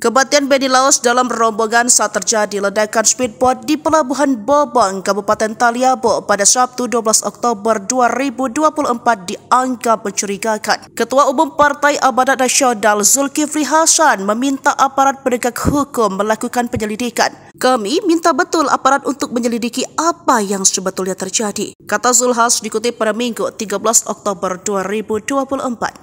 Kebatian Benny Laos dalam rombongan saat terjadi ledakan speedboat di Pelabuhan Bobong, Kabupaten Taliabo pada Sabtu 12 Oktober 2024 dianggap mencurigakan. Ketua Umum Partai Amanat Nasional Zulkifli Hasan meminta aparat penegak hukum melakukan penyelidikan. Kami minta betul aparat untuk menyelidiki apa yang sebetulnya terjadi, kata Zulhas dikutip pada Minggu 13 Oktober 2024.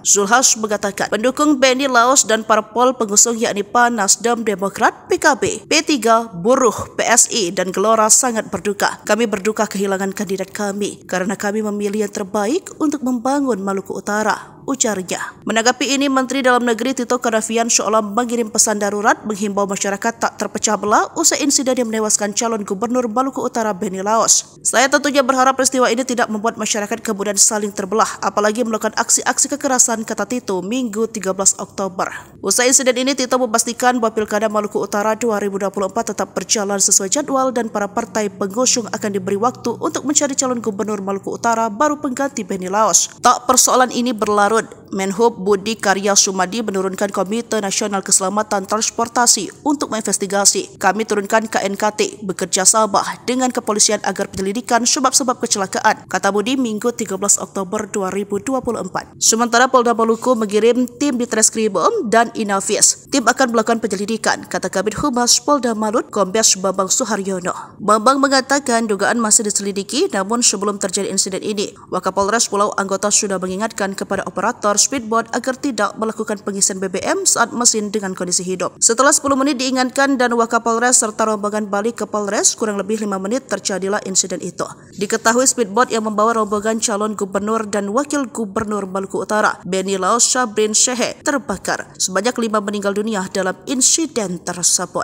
Zulhas mengatakan pendukung Benny Laos dan parpol pengusung yakni PAN Nasdem, Demokrat, PKB, P3, Buruh, PSI, dan Gelora sangat berduka. Kami berduka kehilangan kandidat kami karena kami memilih yang terbaik untuk membangun Maluku Utara ujarnya. Menanggapi ini, Menteri Dalam Negeri Tito Karnavian seolah mengirim pesan darurat menghimbau masyarakat tak terpecah belah usai insiden yang menewaskan calon gubernur Maluku Utara Benny Laos. Saya tentunya berharap peristiwa ini tidak membuat masyarakat kemudian saling terbelah, apalagi melakukan aksi-aksi kekerasan, kata Tito, Minggu 13 Oktober. Usai insiden ini, Tito memastikan bahwa Pilkada Maluku Utara 2024 tetap berjalan sesuai jadwal dan para partai pengusung akan diberi waktu untuk mencari calon gubernur Maluku Utara baru pengganti Benny Laos. Tak persoalan ini berlarut Garut, Menhub Budi Karya Sumadi menurunkan Komite Nasional Keselamatan Transportasi untuk menginvestigasi. Kami turunkan KNKT bekerja sama dengan kepolisian agar penyelidikan sebab-sebab kecelakaan, kata Budi Minggu 13 Oktober 2024. Sementara Polda Maluku mengirim tim di Treskrimum dan Inavis. Tim akan melakukan penyelidikan, kata Kabit Humas Polda Malut Kombes Bambang Suharyono. Bambang mengatakan dugaan masih diselidiki namun sebelum terjadi insiden ini, Wakapolres Pulau Anggota sudah mengingatkan kepada operasi operator speedboat agar tidak melakukan pengisian BBM saat mesin dengan kondisi hidup. Setelah 10 menit diingatkan dan Wakapolres serta rombongan balik ke Polres, kurang lebih 5 menit terjadilah insiden itu. Diketahui speedboat yang membawa rombongan calon gubernur dan wakil gubernur Maluku Utara, Benny Laos Sabrin Shehe, terbakar. Sebanyak 5 meninggal dunia dalam insiden tersebut.